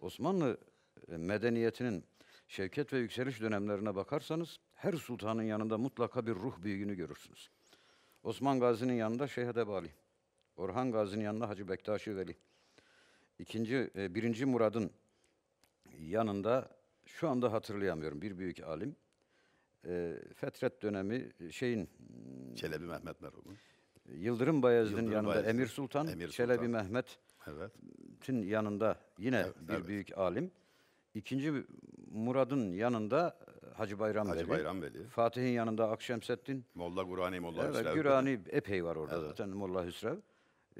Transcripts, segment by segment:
Osmanlı e, medeniyetinin şevket ve yükseliş dönemlerine bakarsanız her sultanın yanında mutlaka bir ruh büyüğünü görürsünüz. Osman Gazi'nin yanında Şeyh Edebali, Orhan Gazi'nin yanında Hacı Bektaşi Veli, ikinci, e, birinci Murad'ın yanında şu anda hatırlayamıyorum bir büyük alim, e, Fetret dönemi şeyin... Çelebi Mehmet merhumun. Yıldırım Bayezid'in Yıldırım yanında Bayezid. Emir Sultan, Emir Sultan. Çelebi Mehmet evet. yanında yine evet, bir evet. büyük alim. İkinci Murad'ın yanında e, Hacı Bayram Hacı Veli, Bayram Veli. Fatih'in yanında Akşemseddin. Molla Gurani, Molla evet, Hüsrev. Gürani epey var orada evet. zaten Molla Hüsrev.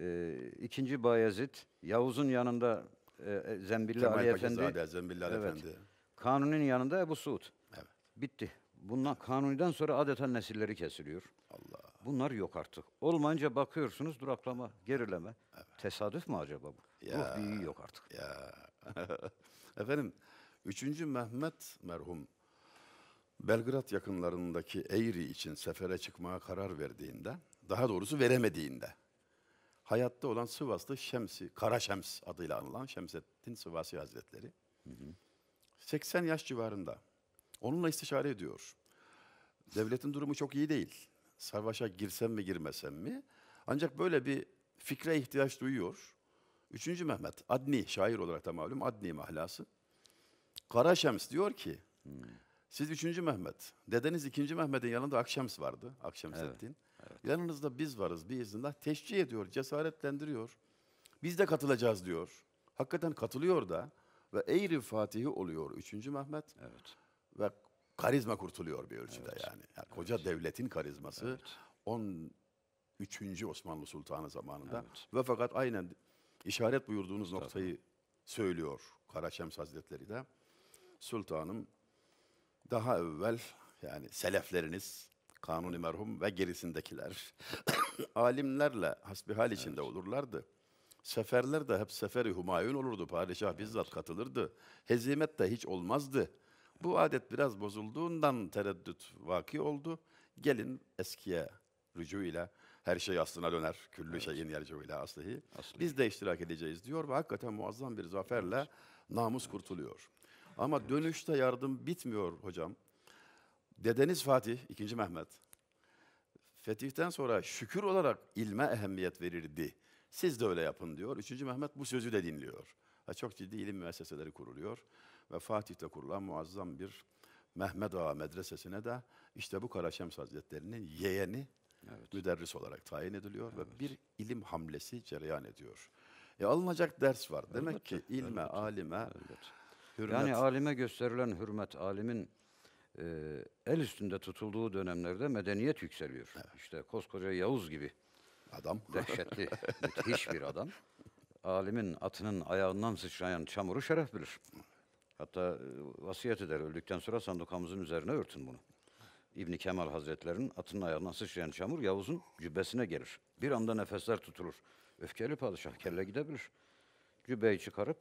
Ee, ikinci Bayezid, Yavuz'un yanında e, e Zembilli Kemal Ali Efendi. Kemal Zembilli Ali evet. Efendi. Kanuni'nin yanında Ebu Suud. Evet. Bitti. Bundan Kanuni'den sonra adeta nesilleri kesiliyor. Allah Bunlar yok artık. Olmayınca bakıyorsunuz duraklama, gerileme. Evet. Tesadüf mü acaba bu? Ya. Ruh büyüğü yok artık. Ya. Efendim, 3. Mehmet merhum Belgrad yakınlarındaki Eğri için sefere çıkmaya karar verdiğinde, daha doğrusu veremediğinde, hayatta olan Sivaslı Şemsi, Kara Şems adıyla anılan Şemsettin Sivasi Hazretleri, hı hı. 80 yaş civarında. Onunla istişare ediyor. Devletin durumu çok iyi değil savaşa girsem mi girmesem mi? Ancak böyle bir fikre ihtiyaç duyuyor. Üçüncü Mehmet, Adni, şair olarak da malum, Adni mahlası. Kara Şems diyor ki, hmm. siz üçüncü Mehmet, dedeniz ikinci Mehmet'in yanında Akşems vardı, Akşemseddin. Evet, evet. Yanınızda biz varız biiznillah, teşcih ediyor, cesaretlendiriyor. Biz de katılacağız diyor. Hakikaten katılıyor da ve Eğri Fatihi oluyor üçüncü Mehmet. Evet. Ve karizma kurtuluyor bir ölçüde evet. yani. yani. Koca evet. devletin karizması evet. 13. Osmanlı Sultanı zamanında evet. ve fakat aynen işaret buyurduğunuz Tabii. noktayı söylüyor Karaşems Hazretleri de. Sultanım daha evvel yani selefleriniz kanuni merhum ve gerisindekiler alimlerle hasbihal içinde evet. olurlardı. Seferler de hep seferi Humayun olurdu. Padişah evet. bizzat katılırdı. Hezimet de hiç olmazdı. Bu adet biraz bozulduğundan tereddüt vaki oldu. Gelin eskiye rücu ile her şey aslına döner. Küllü evet. şeyin yercu ile aslihi. aslihi. Biz de iştirak edeceğiz diyor ve hakikaten muazzam bir zaferle evet. namus kurtuluyor. Ama evet. dönüşte yardım bitmiyor hocam. Dedeniz Fatih, 2. Mehmet. Fetih'ten sonra şükür olarak ilme ehemmiyet verirdi. Siz de öyle yapın diyor. 3. Mehmet bu sözü de dinliyor çok ciddi ilim müesseseleri kuruluyor. Ve Fatih'te kurulan muazzam bir Mehmet Ağa Medresesi'ne de işte bu Karaşems Hazretleri'nin yeğeni evet. müderris olarak tayin ediliyor evet. ve bir ilim hamlesi cereyan ediyor. E alınacak ders var. Demek elbette, ki ilme, elbette, alime elbette. hürmet. Yani alime gösterilen hürmet, alimin e, el üstünde tutulduğu dönemlerde medeniyet yükseliyor. Evet. İşte koskoca Yavuz gibi. Adam. Dehşetli, müthiş bir adam alimin atının ayağından sıçrayan çamuru şeref bilir. Hatta e, vasiyet eder öldükten sonra sandukamızın üzerine örtün bunu. İbni Kemal Hazretleri'nin atının ayağından sıçrayan çamur Yavuz'un cübbesine gelir. Bir anda nefesler tutulur. Öfkeli padişah kelle gidebilir. Cübbeyi çıkarıp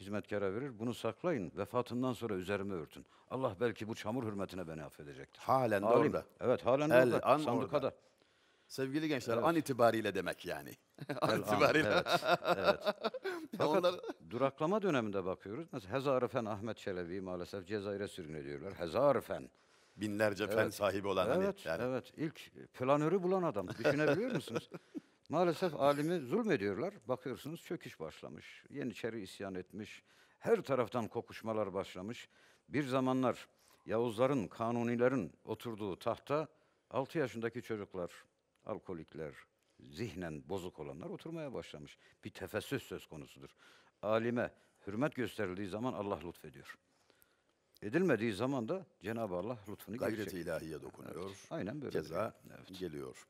hizmetkara verir. Bunu saklayın. Vefatından sonra üzerime örtün. Allah belki bu çamur hürmetine beni affedecektir. Halen de Alim. orada. Evet halen de. orada. Sandukada. Orada. Sevgili gençler evet. an itibariyle demek yani. an itibariyle. Evet. evet. Fakat Onlar... duraklama döneminde bakıyoruz. Mesela Hezarifen Ahmet Çelebi maalesef Cezayir'e sürgün ediyorlar. Hezarifen. Binlerce evet. fen sahibi olan hani evet, hani. Yani. Evet, İlk planörü bulan adam. Düşünebiliyor musunuz? maalesef alimi zulmediyorlar. Bakıyorsunuz çöküş başlamış. Yeniçeri isyan etmiş. Her taraftan kokuşmalar başlamış. Bir zamanlar Yavuzların, Kanunilerin oturduğu tahta 6 yaşındaki çocuklar, alkolikler, zihnen bozuk olanlar oturmaya başlamış. Bir tefessüs söz konusudur. Alime hürmet gösterildiği zaman Allah lütfediyor. Edilmediği zaman da Cenab-ı Allah lütfunu Gayret-i ilahiye dokunuyor. Evet. Aynen böyle. Ceza evet. geliyor.